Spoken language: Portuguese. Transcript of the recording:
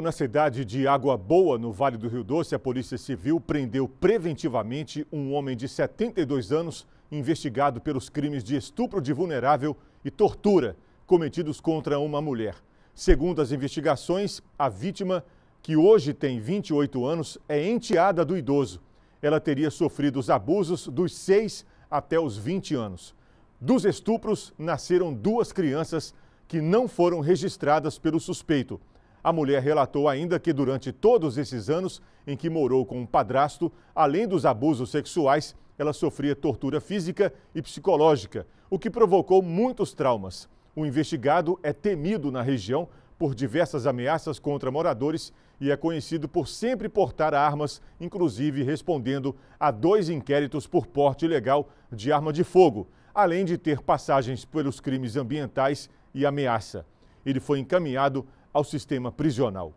Na cidade de Água Boa, no Vale do Rio Doce, a Polícia Civil prendeu preventivamente um homem de 72 anos investigado pelos crimes de estupro de vulnerável e tortura cometidos contra uma mulher. Segundo as investigações, a vítima, que hoje tem 28 anos, é enteada do idoso. Ela teria sofrido os abusos dos 6 até os 20 anos. Dos estupros, nasceram duas crianças que não foram registradas pelo suspeito. A mulher relatou ainda que durante todos esses anos em que morou com um padrasto, além dos abusos sexuais, ela sofria tortura física e psicológica, o que provocou muitos traumas. O investigado é temido na região por diversas ameaças contra moradores e é conhecido por sempre portar armas, inclusive respondendo a dois inquéritos por porte ilegal de arma de fogo, além de ter passagens pelos crimes ambientais e ameaça. Ele foi encaminhado ao sistema prisional.